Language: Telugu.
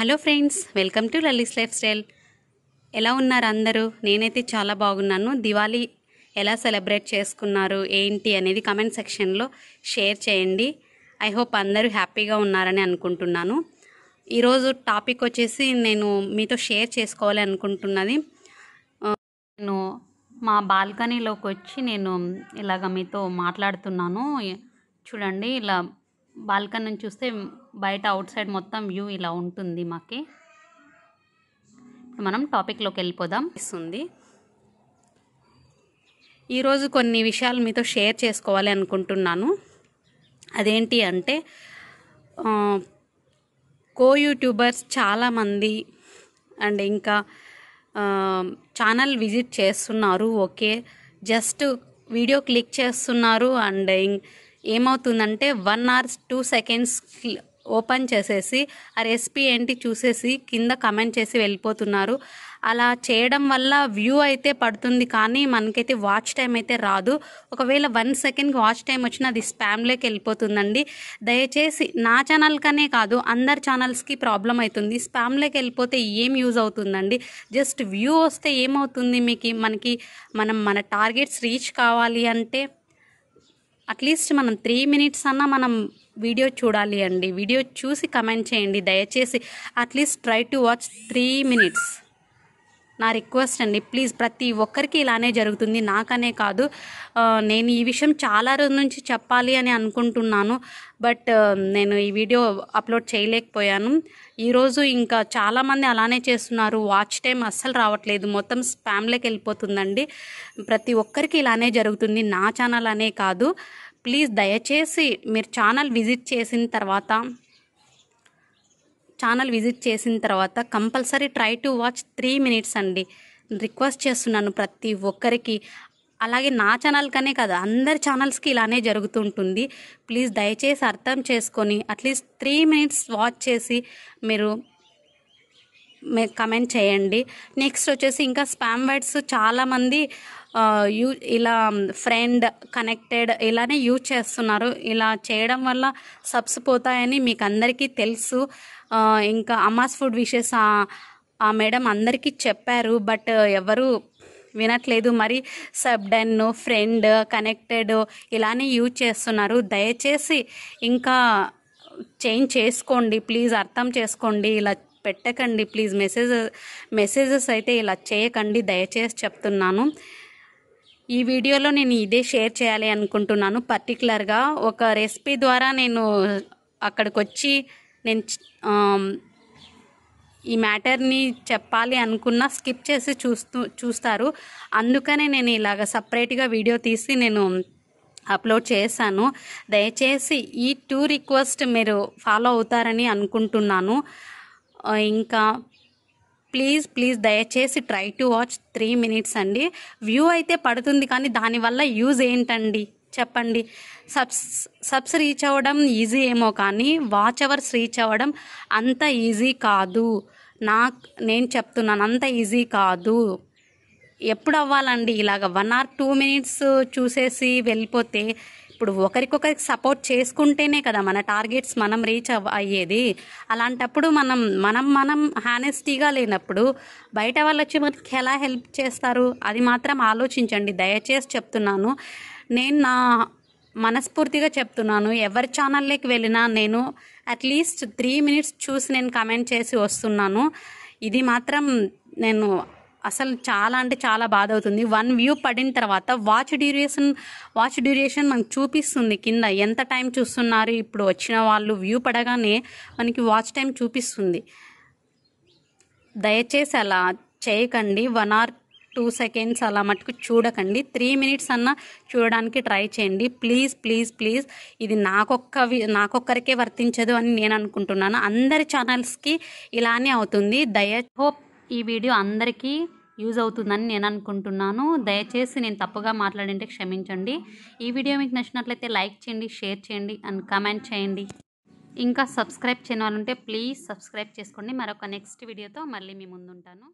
hello friends welcome to Lalli's lifestyle ఎలా ఉన్నారు అందరూ నేనైతే చాలా బాగున్నాను దివాళీ ఎలా సెలబ్రేట్ చేసుకున్నారు ఏంటి అనేది కమెంట్ సెక్షన్లో షేర్ చేయండి ఐ హోప్ అందరూ హ్యాపీగా ఉన్నారని అనుకుంటున్నాను ఈరోజు టాపిక్ వచ్చేసి నేను మీతో షేర్ చేసుకోవాలి అనుకుంటున్నది నేను మా బాల్కనీలోకి వచ్చి నేను ఇలాగ మీతో మాట్లాడుతున్నాను చూడండి ఇలా బాల్కనీ చూస్తే బయట అవుట్ సైడ్ మొత్తం వ్యూ ఇలా ఉంటుంది మాకి మనం టాపిక్లోకి వెళ్ళిపోదాం ఇస్తుంది ఈరోజు కొన్ని విషయాలు మీతో షేర్ చేసుకోవాలి అనుకుంటున్నాను అదేంటి అంటే కో యూట్యూబర్స్ చాలామంది అండ్ ఇంకా ఛానల్ విజిట్ చేస్తున్నారు ఓకే జస్ట్ వీడియో క్లిక్ చేస్తున్నారు అండ్ ఏమవుతుందంటే one hours two seconds open చేసేసి ఆ రెసిపీ ఏంటి చూసేసి కింద కమెంట్ చేసి వెళ్ళిపోతున్నారు అలా చేయడం వల్ల వ్యూ అయితే పడుతుంది కానీ మనకైతే వాచ్ టైం అయితే రాదు ఒకవేళ వన్ సెకండ్కి వాచ్ టైం వచ్చినా అది స్పామ్లోకి వెళ్ళిపోతుందండి దయచేసి నా ఛానల్కనే కాదు అందరి ఛానల్స్కి ప్రాబ్లం అవుతుంది స్పామ్లోకి వెళ్ళిపోతే ఏం యూజ్ అవుతుందండి జస్ట్ వ్యూ వస్తే ఏమవుతుంది మీకు మనకి మనం మన టార్గెట్స్ రీచ్ కావాలి అంటే అట్లీస్ట్ మనం త్రీ మినిట్స్ అన్నా మనం వీడియో చూడాలి అండి వీడియో చూసి కమెంట్ చేయండి దయచేసి at least try to watch three minutes నా రిక్వెస్ట్ అండి ప్లీజ్ ప్రతి ఒక్కరికి ఇలానే జరుగుతుంది నాకనే కాదు నేను ఈ విషయం చాలా రోజుల నుంచి చెప్పాలి అని అనుకుంటున్నాను బట్ నేను ఈ వీడియో అప్లోడ్ చేయలేకపోయాను ఈరోజు ఇంకా చాలామంది అలానే చేస్తున్నారు వాచ్ టైం అస్సలు రావట్లేదు మొత్తం స్పామ్లోకి వెళ్ళిపోతుందండి ప్రతి ఒక్కరికి ఇలానే జరుగుతుంది నా ఛానల్ అనే కాదు ప్లీజ్ దయచేసి మీరు ఛానల్ విజిట్ చేసిన తర్వాత ఛానల్ విజిట్ చేసిన తర్వాత compulsory try to watch three minutes అండి రిక్వెస్ట్ చేస్తున్నాను ప్రతి ఒక్కరికి అలాగే నా ఛానల్కనే కదా అందరి ఛానల్స్కి ఇలానే జరుగుతుంటుంది ప్లీజ్ దయచేసి అర్థం చేసుకొని అట్లీస్ట్ త్రీ మినిట్స్ వాచ్ చేసి మీరు కమెంట్ చేయండి నెక్స్ట్ వచ్చేసి ఇంకా స్పామ్ వర్డ్స్ చాలామంది యూ ఇలా ఫ్రెండ్ కనెక్టెడ్ ఇలానే యూజ్ చేస్తున్నారు ఇలా చేయడం వల్ల సబ్స్ పోతాయని మీకు అందరికీ తెలుసు ఇంకా అమ్మాస్ ఫుడ్ విషెస్ ఆ మేడం అందరికీ చెప్పారు బట్ ఎవరు వినట్లేదు మరి డెన్ ఫ్రెండ్ కనెక్టెడ్ ఇలానే యూజ్ చేస్తున్నారు దయచేసి ఇంకా చేంజ్ చేసుకోండి ప్లీజ్ అర్థం చేసుకోండి ఇలా పెట్టకండి ప్లీజ్ మెసేజ్ మెసేజెస్ అయితే ఇలా చేయకండి దయచేసి చెప్తున్నాను ఈ వీడియోలో నేను ఇదే షేర్ చేయాలి అనుకుంటున్నాను పర్టికులర్గా ఒక రెసిపీ ద్వారా నేను అక్కడికి వచ్చి నేను ఈ మ్యాటర్ని చెప్పాలి అనుకున్న స్కిప్ చేసి చూస్తూ చూస్తారు అందుకనే నేను ఇలాగ సపరేట్గా వీడియో తీసి నేను అప్లోడ్ చేశాను దయచేసి ఈ టూ రిక్వెస్ట్ మీరు ఫాలో అవుతారని అనుకుంటున్నాను ఇంకా ప్లీజ్ ప్లీజ్ దయచేసి try to watch three minutes అండి వ్యూ అయితే పడుతుంది కానీ దానివల్ల యూజ్ ఏంటండి చెప్పండి సబ్స్ సబ్స్ రీచ్ అవ్వడం ఈజీ ఏమో కానీ వాచ్ అవర్స్ రీచ్ అవ్వడం అంత ఈజీ కాదు నా నేను చెప్తున్నాను అంత ఈజీ కాదు ఎప్పుడు అవ్వాలండి ఇలాగ వన్ ఆర్ టూ మినిట్స్ చూసేసి వెళ్ళిపోతే ఇప్పుడు ఒకరికొకరికి సపోర్ట్ చేసుకుంటేనే కదా మన టార్గెట్స్ మనం రీచ్ అయ్యేది అలాంటప్పుడు మనం మనం మనం హానెస్టీగా లేనప్పుడు బయట వాళ్ళు వచ్చి మనకి ఎలా హెల్ప్ చేస్తారు అది మాత్రం ఆలోచించండి దయచేసి చెప్తున్నాను నేను నా మనస్ఫూర్తిగా చెప్తున్నాను ఎవరి ఛానల్లోకి వెళ్ళినా నేను అట్లీస్ట్ త్రీ మినిట్స్ చూసి నేను కమెంట్ చేసి వస్తున్నాను ఇది మాత్రం నేను అసలు చాలా అంటే చాలా బాధ అవుతుంది వన్ వ్యూ పడిన తర్వాత వాచ్ డ్యూరేషన్ వాచ్ డ్యూరేషన్ మనకు చూపిస్తుంది కింద ఎంత టైం చూస్తున్నారు ఇప్పుడు వచ్చిన వాళ్ళు వ్యూ పడగానే మనకి వాచ్ టైం చూపిస్తుంది దయచేసి అలా చేయకండి వన్ ఆర్ టూ సెకండ్స్ అలా మటుకు చూడకండి త్రీ మినిట్స్ అన్న చూడడానికి ట్రై చేయండి ప్లీజ్ ప్లీజ్ ప్లీజ్ ఇది నాకొక్క నాకొక్కరికే వర్తించదు అని నేను అనుకుంటున్నాను అందరి ఛానల్స్కి ఇలానే అవుతుంది దయ హోప్ ఈ వీడియో అందరికీ యూజ్ అవుతుందని నేను అనుకుంటున్నాను దయచేసి నేను తప్పుగా మాట్లాడింటే క్షమించండి ఈ వీడియో మీకు నచ్చినట్లయితే లైక్ చేయండి షేర్ చేయండి అండ్ కమెంట్ చేయండి ఇంకా సబ్స్క్రైబ్ చేయని ఉంటే ప్లీజ్ సబ్స్క్రైబ్ చేసుకోండి మరొక నెక్స్ట్ వీడియోతో మళ్ళీ మీ ముందుంటాను